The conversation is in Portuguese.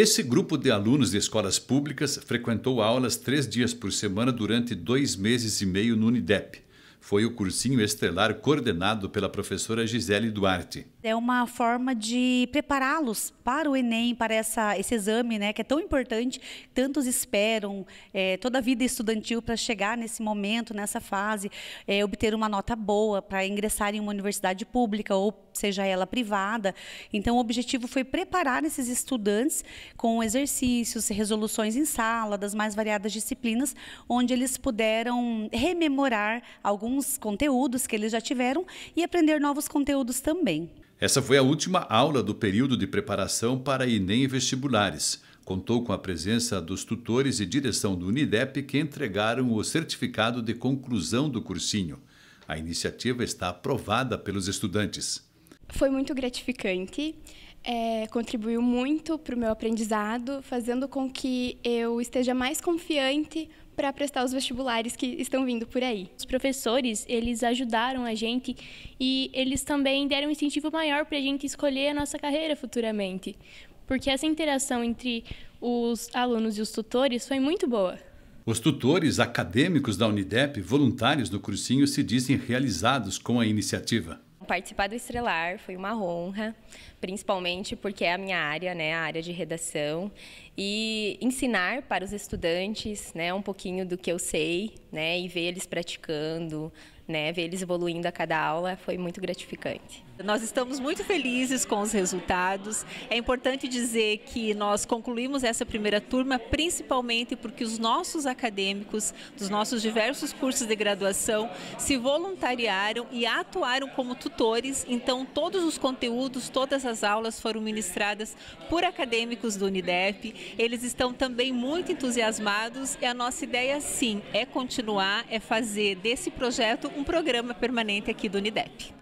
Esse grupo de alunos de escolas públicas frequentou aulas três dias por semana durante dois meses e meio no Unidep, foi o cursinho estelar coordenado pela professora Gisele Duarte. É uma forma de prepará-los para o Enem, para essa, esse exame né, que é tão importante, tantos esperam é, toda a vida estudantil para chegar nesse momento, nessa fase, é, obter uma nota boa para ingressar em uma universidade pública ou seja ela privada. Então, o objetivo foi preparar esses estudantes com exercícios, resoluções em sala, das mais variadas disciplinas, onde eles puderam rememorar alguns alguns conteúdos que eles já tiveram e aprender novos conteúdos também. Essa foi a última aula do período de preparação para Enem e vestibulares. Contou com a presença dos tutores e direção do Unidep que entregaram o certificado de conclusão do cursinho. A iniciativa está aprovada pelos estudantes. Foi muito gratificante. É, contribuiu muito para o meu aprendizado, fazendo com que eu esteja mais confiante para prestar os vestibulares que estão vindo por aí. Os professores, eles ajudaram a gente e eles também deram um incentivo maior para a gente escolher a nossa carreira futuramente, porque essa interação entre os alunos e os tutores foi muito boa. Os tutores acadêmicos da Unidep, voluntários do cursinho, se dizem realizados com a iniciativa participar do Estrelar foi uma honra, principalmente porque é a minha área, né, a área de redação, e ensinar para os estudantes, né, um pouquinho do que eu sei, né, e ver eles praticando, né? Ver eles evoluindo a cada aula foi muito gratificante. Nós estamos muito felizes com os resultados. É importante dizer que nós concluímos essa primeira turma principalmente porque os nossos acadêmicos dos nossos diversos cursos de graduação se voluntariaram e atuaram como tutores. Então, todos os conteúdos, todas as aulas foram ministradas por acadêmicos do Unidep. Eles estão também muito entusiasmados e a nossa ideia, sim, é continuar, é fazer desse projeto um programa permanente aqui do Unidep.